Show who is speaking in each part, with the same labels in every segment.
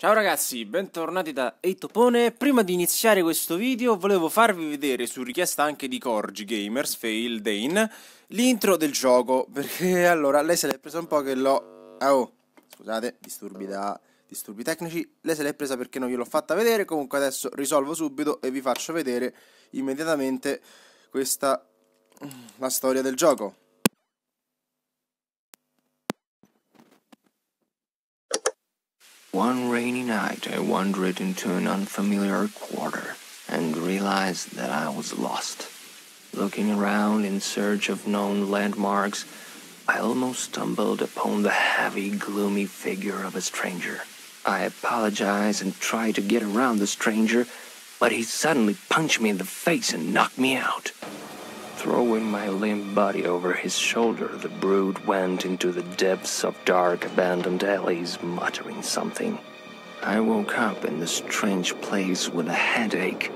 Speaker 1: Ciao ragazzi, bentornati da Eitopone. Prima di iniziare questo video volevo farvi vedere, su richiesta anche di Corgi Gamers, Fail, Dane, l'intro del gioco, perché allora lei se l'è presa un po' che l'ho... Ah, oh, scusate, disturbi, da... disturbi tecnici, lei se l'è presa perché non gliel'ho fatta vedere, comunque adesso risolvo subito e vi faccio vedere immediatamente questa... la storia del gioco. One rainy night I wandered into an unfamiliar quarter and realized that I was lost. Looking around in search of known landmarks, I almost stumbled upon the heavy, gloomy figure of a stranger. I apologized and tried to get around the stranger, but he suddenly punched me in the face and knocked me out. Throwing my limp body over his shoulder, the brute went into the depths of dark, abandoned alleys, muttering something. I woke up in this strange place with a headache.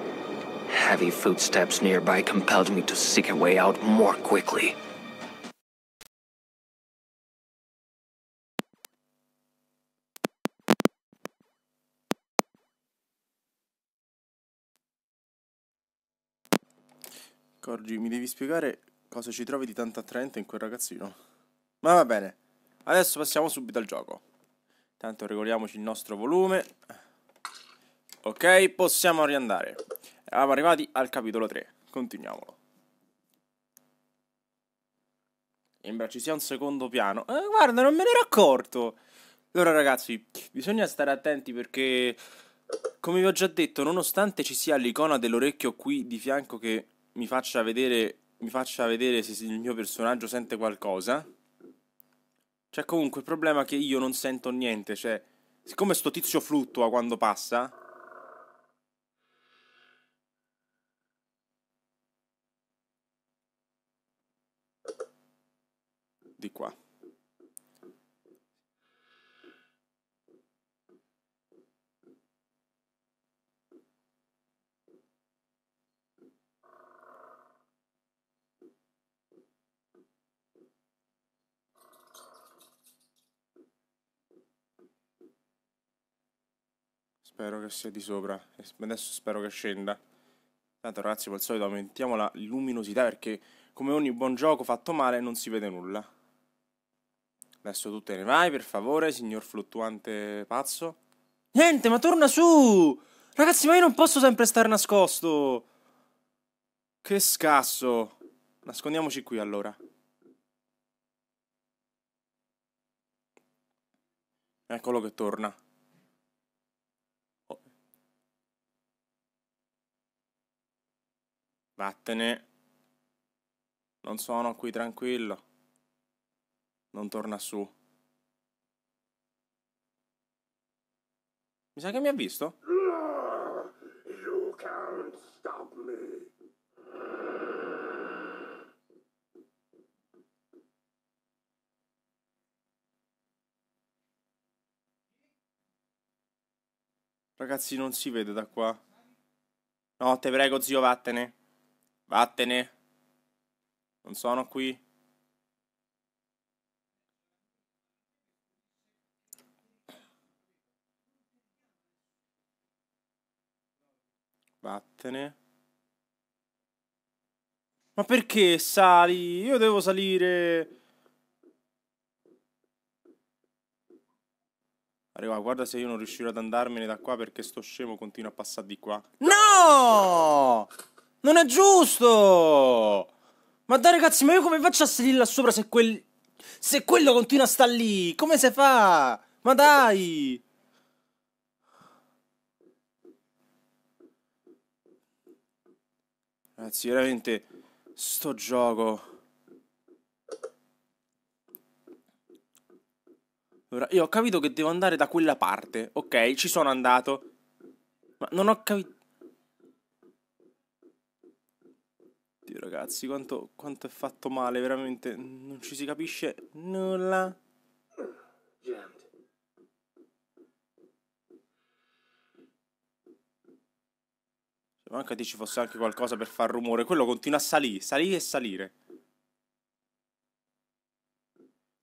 Speaker 1: Heavy footsteps nearby compelled me to seek a way out more quickly. Corgi, mi devi spiegare cosa ci trovi di tanto attraente in quel ragazzino? Ma va bene, adesso passiamo subito al gioco. Tanto regoliamoci il nostro volume. Ok, possiamo riandare. Eravamo arrivati al capitolo 3. Continuiamolo. Sembra ci sia un secondo piano. Eh, guarda, non me ne ero accorto. Allora, ragazzi, bisogna stare attenti perché, come vi ho già detto, nonostante ci sia l'icona dell'orecchio qui di fianco che mi faccia vedere, mi faccia vedere se il mio personaggio sente qualcosa. C'è comunque il problema che io non sento niente, cioè, siccome sto tizio fluttua quando passa... Di qua. Spero che sia di sopra. Adesso spero che scenda. Tanto ragazzi, come al solito aumentiamo la luminosità perché come ogni buon gioco fatto male non si vede nulla. Adesso tu te ne vai, per favore, signor fluttuante pazzo. Niente, ma torna su! Ragazzi, ma io non posso sempre stare nascosto! Che scasso! Nascondiamoci qui allora. Eccolo che torna. Vattene. Non sono qui tranquillo. Non torna su. Mi sa che mi ha visto? You can't stop me. Ragazzi, non si vede da qua. No, te prego, zio, vattene. Vattene. Non sono qui. Vattene. Ma perché sali? Io devo salire. Arriva, guarda se io non riuscirò ad andarmene da qua perché sto scemo continua a passare di qua. No! Non è giusto! Ma dai ragazzi, ma io come faccio a salire là sopra se quel... Se quello continua a star lì? Come si fa? Ma dai! Ragazzi, veramente... Sto gioco... Ora, io ho capito che devo andare da quella parte, ok? Ci sono andato. Ma non ho capito... Dio ragazzi, quanto, quanto è fatto male, veramente non ci si capisce nulla. Se Manca ti ci fosse anche qualcosa per far rumore. Quello continua a salire, salire e salire.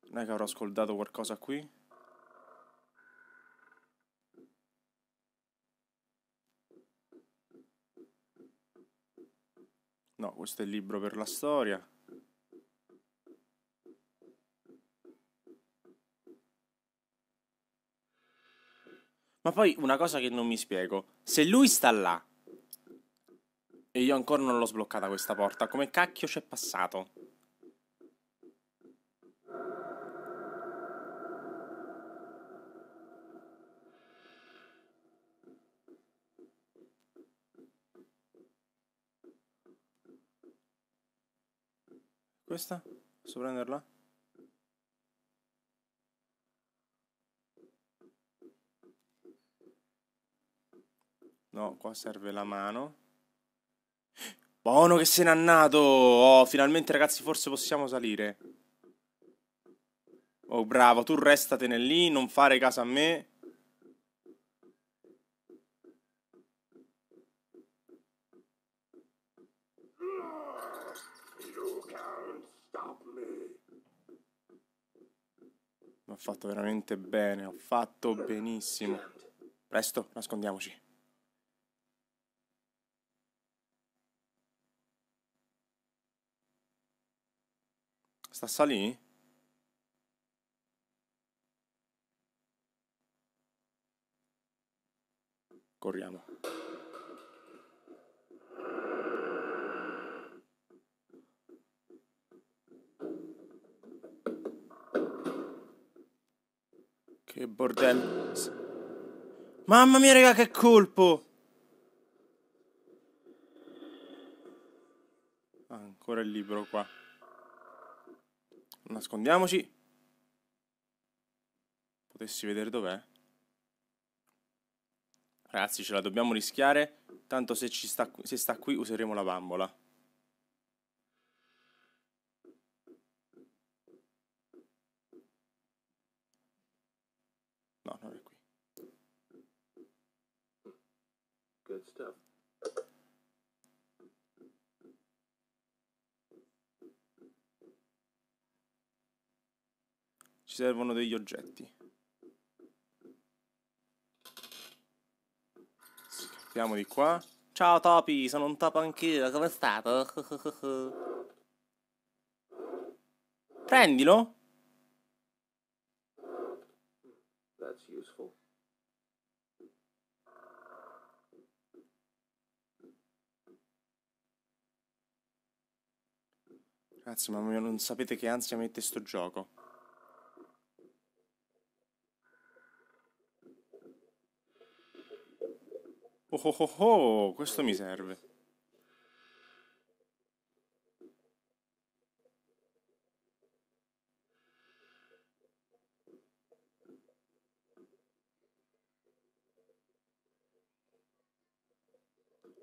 Speaker 1: Non è che avrò ascoltato qualcosa qui? No, questo è il libro per la storia. Ma poi una cosa che non mi spiego. Se lui sta là e io ancora non l'ho sbloccata questa porta, come cacchio c'è passato? Questa? Posso prenderla? No, qua serve la mano. Buono che se n'è andato! Oh, finalmente ragazzi forse possiamo salire. Oh, bravo, tu restatene lì, non fare caso a me. fatto veramente bene, ho fatto benissimo. Presto, nascondiamoci. Sta salì? Corriamo. Che bordello. Mamma mia, raga, che colpo! ancora il libro qua. Nascondiamoci. Potessi vedere dov'è. Ragazzi, ce la dobbiamo rischiare. Tanto se, sta, se sta qui useremo la bambola. stuff. Ci servono degli oggetti. Scappiamo di qua. Ciao Topi, sono un topo anch'io, come è stato? Prendilo. That's useful. Cazzo, mamma mia, non sapete che ansia mette sto gioco. Oh oh oh oh, questo mi serve.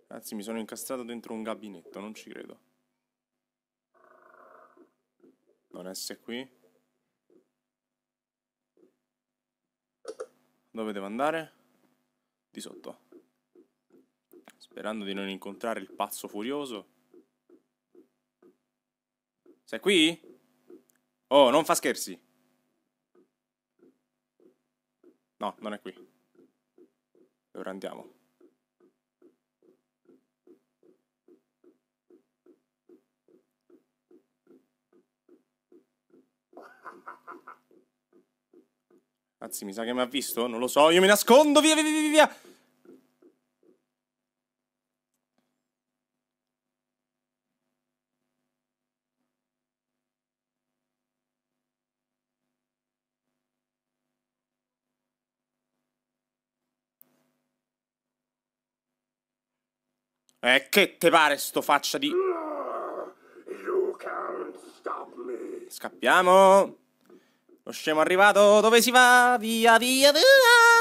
Speaker 1: Ragazzi, mi sono incastrato dentro un gabinetto, non ci credo non essere qui dove devo andare? di sotto sperando di non incontrare il pazzo furioso sei qui? oh non fa scherzi no non è qui ora andiamo Anzi, mi sa che mi ha visto, non lo so, io mi nascondo, via, via, via, via. Eh, che te pare sto faccia di... You Scappiamo! Lo scemo è arrivato, dove si va? Via, via, via,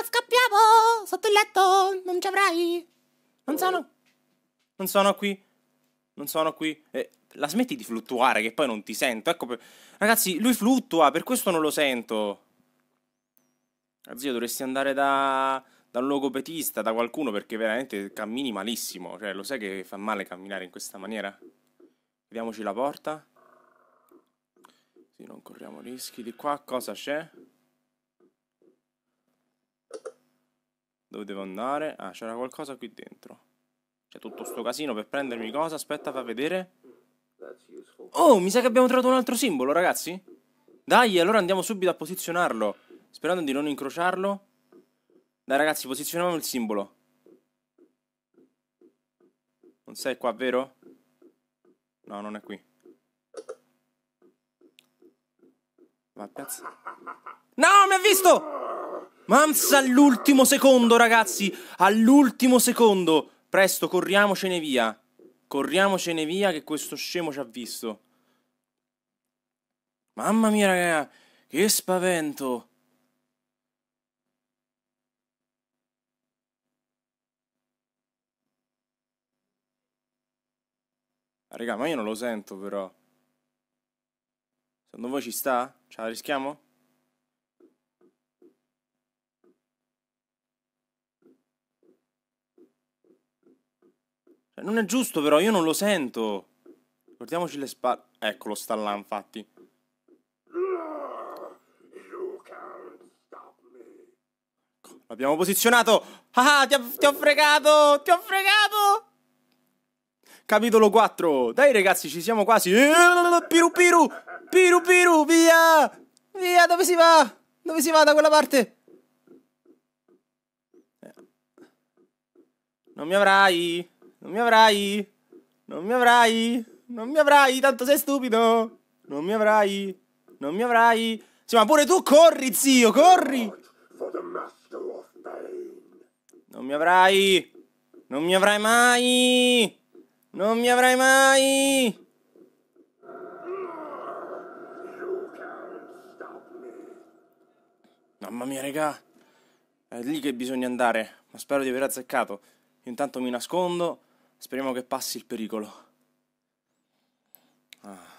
Speaker 1: scappiamo! Sotto il letto, non ci avrai! Non sono... Non sono qui. Non sono qui. Eh, la smetti di fluttuare, che poi non ti sento. Ecco, per... ragazzi, lui fluttua, per questo non lo sento. Zio, dovresti andare da... da un logopetista, da qualcuno, perché veramente cammini malissimo. Cioè, lo sai che fa male camminare in questa maniera? Vediamoci la porta. Sì, non corriamo rischi. Di qua cosa c'è? Dove devo andare? Ah, c'era qualcosa qui dentro. C'è tutto sto casino per prendermi cosa? Aspetta, fa vedere. Oh, mi sa che abbiamo trovato un altro simbolo, ragazzi. Dai, allora andiamo subito a posizionarlo. Sperando di non incrociarlo. Dai, ragazzi, posizioniamo il simbolo. Non sei qua, vero? No, non è qui. Ma piazza. No, mi ha visto! Manza all'ultimo secondo, ragazzi! All'ultimo secondo! Presto, corriamocene via! Corriamocene via che questo scemo ci ha visto. Mamma mia, raga! Che spavento! Raga, ma io non lo sento però. Secondo voi ci sta? Ce la rischiamo? Cioè, non è giusto però, io non lo sento. Guardiamoci le spalle. Eccolo, sta là, infatti. L'abbiamo posizionato. Ah, ti ho, ti ho fregato! Ti ho fregato! Capitolo 4. Dai ragazzi, ci siamo quasi. Piru piru! Piru Piru, via! Via, dove si va? Dove si va da quella parte? Non mi avrai, non mi avrai, non mi avrai, non mi avrai, tanto sei stupido. Non mi avrai, non mi avrai. Sì, ma pure tu corri, zio, corri! Non mi avrai, non mi avrai mai, non mi avrai mai. Mamma mia, regà. È lì che bisogna andare, ma spero di aver azzeccato. Intanto mi nascondo, speriamo che passi il pericolo. Ah.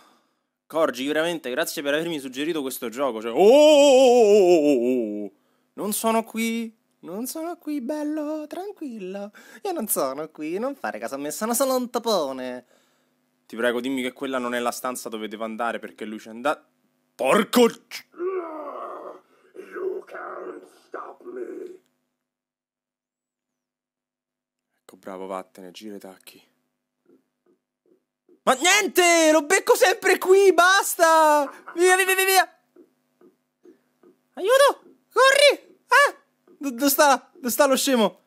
Speaker 1: Corgi, veramente, grazie per avermi suggerito questo gioco. Cioè, oh, oh, oh, oh, non sono qui. Non sono qui, bello, tranquillo. Io non sono qui, non fare caso a me, sono solo un tapone. Ti prego, dimmi che quella non è la stanza dove devo andare perché lui c'è andato. Porco... Ecco, bravo, vattene, gira i tacchi. Ma niente, lo becco sempre qui, basta! Via, via, via, via! Aiuto! Corri! Ah! Dove sta? Dove sta lo scemo?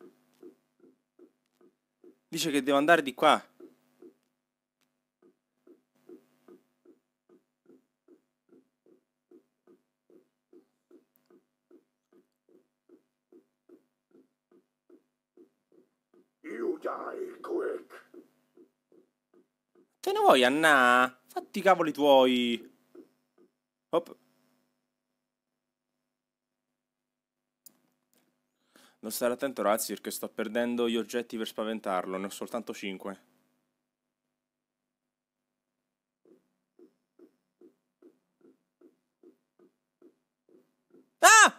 Speaker 1: Dice che devo andare di qua. Dai, quick. Te ne vuoi, Anna? Fatti i cavoli tuoi. Op. Non stare attento, ragazzi, perché sto perdendo gli oggetti per spaventarlo. Ne ho soltanto 5. Ah!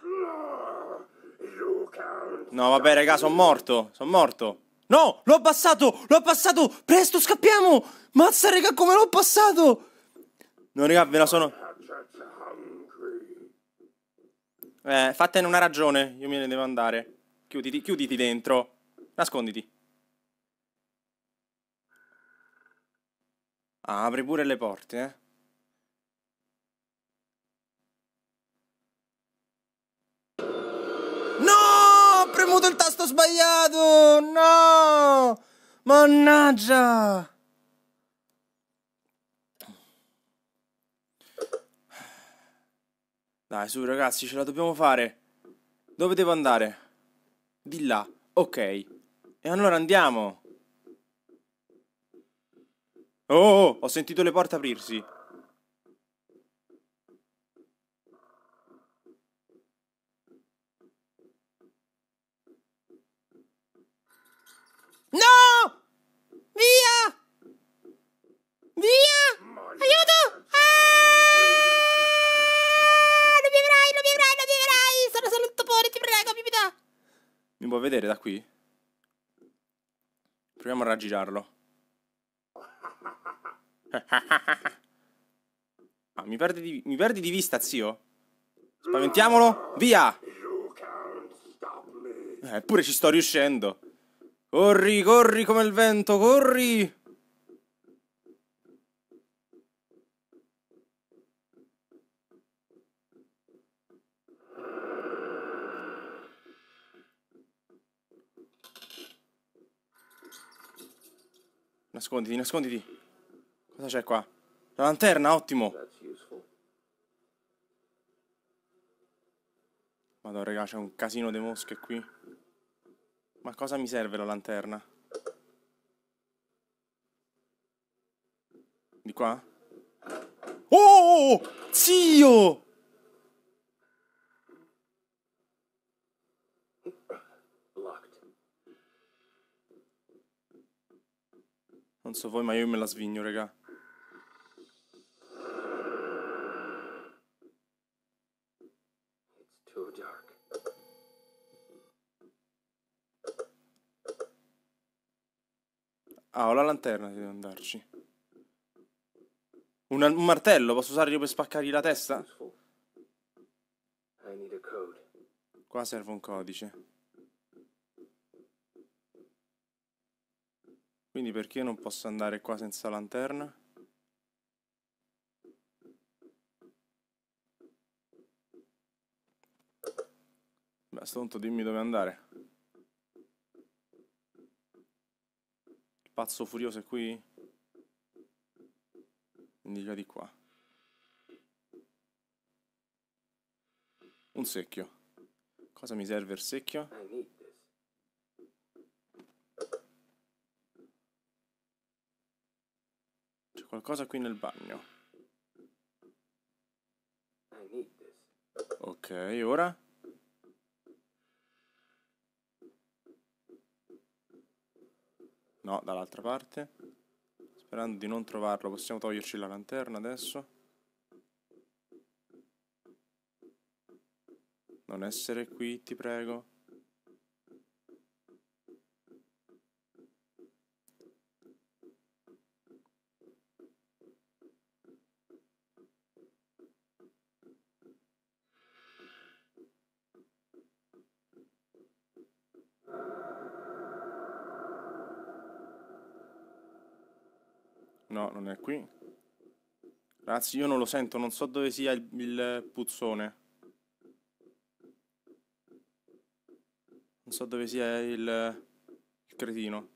Speaker 1: No, vabbè, raga, sono morto. Sono morto. No, l'ho abbassato, l'ho abbassato, presto scappiamo. Mazza raga, come l'ho passato? No raga, ve la sono... Eh, fatene una ragione, io me ne devo andare. Chiuditi, chiuditi dentro. Nasconditi. Ah, apri pure le porte, eh. premuto il tasto sbagliato! No! Mannaggia! Dai, su ragazzi, ce la dobbiamo fare. Dove devo andare? Di là. Ok. E allora andiamo. Oh, oh, oh ho sentito le porte aprirsi. vedere da qui? Proviamo a raggirarlo. ah, mi, perdi di, mi perdi di vista, zio? Spaventiamolo? Via! Eppure ci sto riuscendo. Corri, corri come il vento, corri! Nasconditi, nasconditi. Cosa c'è qua? La lanterna, ottimo. Madonna, raga, c'è un casino di mosche qui. Ma cosa mi serve la lanterna? Di qua? Oh! oh, oh, oh zio! Non so voi, ma io me la svigno, raga. Ah, ho la lanterna che devo andarci. Un, un martello, posso usarlo per spaccargli la testa? Qua serve un codice. Quindi perché non posso andare qua senza lanterna? Beh, a sto punto dimmi dove andare. Il pazzo furioso è qui? Indica di qua. Un secchio. Cosa mi serve il secchio? qualcosa qui nel bagno. Ok, ora? No, dall'altra parte. Sperando di non trovarlo, possiamo toglierci la lanterna adesso. Non essere qui, ti prego. non è qui. Ragazzi, io non lo sento, non so dove sia il, il puzzone. Non so dove sia il, il cretino.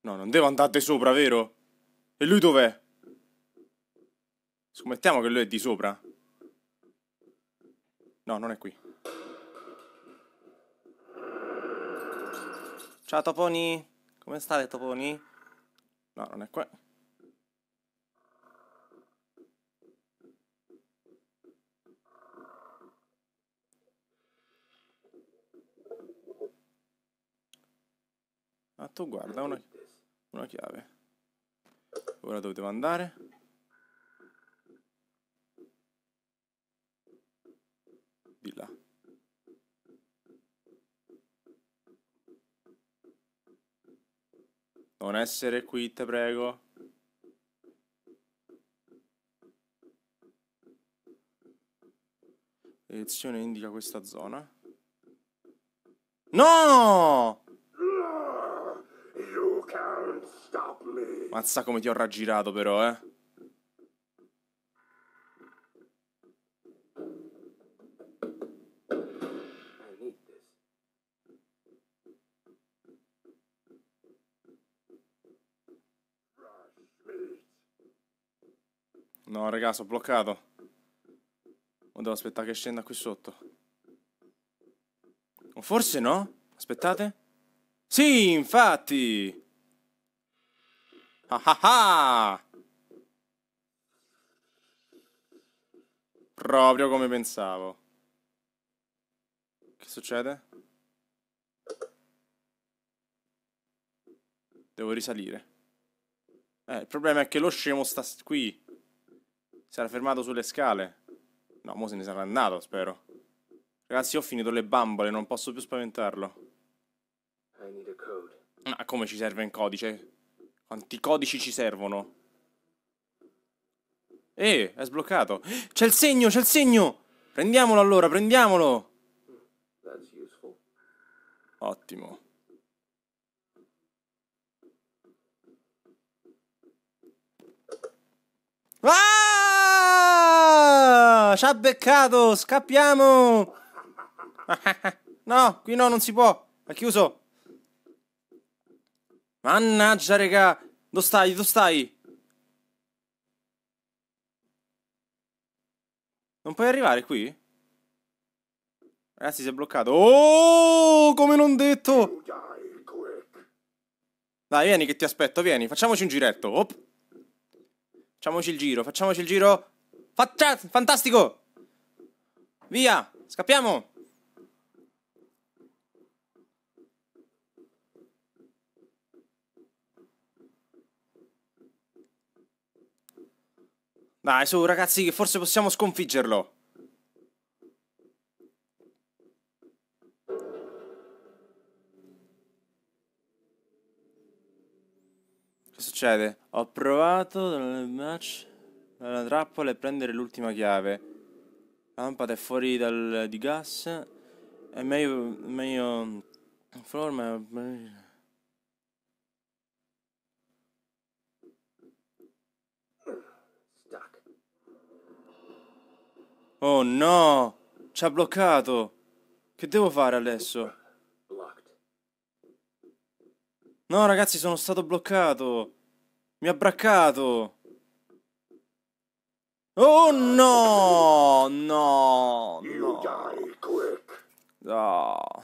Speaker 1: No, non devo andare sopra, vero? E lui dov'è? Scommettiamo che lui è di sopra. No, non è qui. Ciao Toponi! Come state Toponi? No, non è qua. Ah, tu guarda, una, una chiave. Ora dove devo andare? Di là. Non essere qui, te prego. Direzione indica questa zona. No! Mazza come ti ho raggirato però, eh. raga, sono bloccato. O devo aspettare che scenda qui sotto. O forse no? Aspettate. Sì, infatti! Ah ah ah! Proprio come pensavo. Che succede? Devo risalire. Eh, il problema è che lo scemo sta qui. Sarà fermato sulle scale. No, mo se ne sarà andato, spero. Ragazzi, ho finito le bambole, non posso più spaventarlo. Ma come ci serve un codice? Quanti codici ci servono? Eh, è sbloccato. C'è il segno, c'è il segno! Prendiamolo allora, prendiamolo! Ottimo. Ah! Ci ha beccato! Scappiamo! No, qui no, non si può! Ha chiuso! Mannaggia, regà! Dove stai? Dove stai? Non puoi arrivare qui? Ragazzi, si è bloccato. Oh, come non detto! Dai, vieni che ti aspetto, vieni. Facciamoci un giretto. Op. Facciamoci il giro, facciamoci il giro. Faccia... Cioè, fantastico! Via! Scappiamo! Dai, su, ragazzi, che forse possiamo sconfiggerlo. Che succede? Ho provato match dalla trappola e prendere l'ultima chiave. La lampada è fuori dal, di gas. È meglio... meglio... Forma... Oh no! Ci ha bloccato! Che devo fare adesso? No ragazzi, sono stato bloccato! Mi ha braccato! Oh no! No! no. Oh.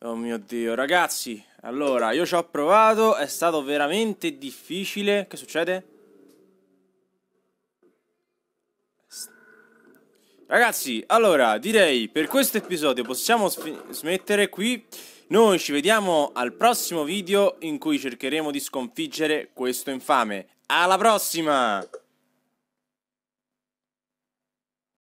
Speaker 1: oh mio dio, ragazzi, allora, io ci ho provato, è stato veramente difficile. Che succede? Ragazzi, allora, direi per questo episodio possiamo smettere qui. Noi ci vediamo al prossimo video in cui cercheremo di sconfiggere questo infame. Alla prossima!